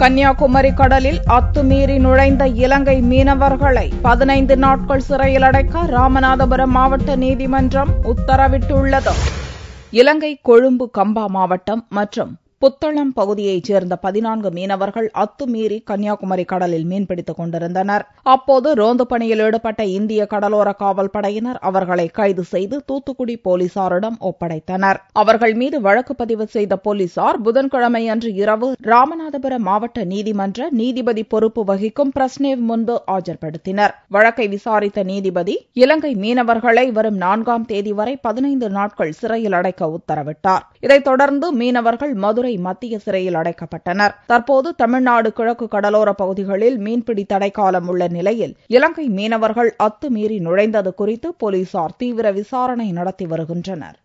கன்னியாகுமரி கடலில் அத்துமீறி நுழைந்த இலங்கை மீனவர்களை பதினைந்து நாட்கள் சிறையில் அடைக்க ராமநாதபுரம் மாவட்ட நீதிமன்றம் உத்தரவிட்டுள்ளது இலங்கை கொழும்பு கம்பா மாவட்டம் மற்றும் புத்தளம் பகுதியைச் சேர்ந்த பதினான்கு மீனவர்கள் அத்துமீறி கன்னியாகுமரி கடலில் மீன்பிடித்துக் கொண்டிருந்தனர் அப்போது ரோந்து பணியில் ஈடுபட்ட இந்திய கடலோர காவல் படையினர் அவர்களை கைது செய்து தூத்துக்குடி போலீசாரிடம் ஒப்படைத்தனர் அவர்கள் மீது வழக்கு பதிவு செய்த போலீசார் புதன்கிழமை அன்று இரவு ராமநாதபுரம் மாவட்ட நீதிமன்ற நீதிபதி பொறுப்பு வகிக்கும் பிரஸ்னேவ் முன்பு ஆஜர்படுத்தினர் வழக்கை விசாரித்த நீதிபதி இலங்கை மீனவர்களை வரும் நான்காம் தேதி வரை பதினைந்து நாட்கள் சிறையில் அடைக்க உத்தரவிட்டார் இதைத் தொடர்ந்து மீனவர்கள் மதுரை மதுரை மத்திய சிறையில் அடைக்கப்பட்டனர் தற்போது தமிழ்நாடு கிழக்கு கடலோர பகுதிகளில் மீன்பிடி தடைக்காலம் உள்ள நிலையில் இலங்கை மீனவர்கள் அத்துமீறி நுழைந்தது குறித்து போலீசார் தீவிர விசாரணை நடத்தி வருகின்றனர்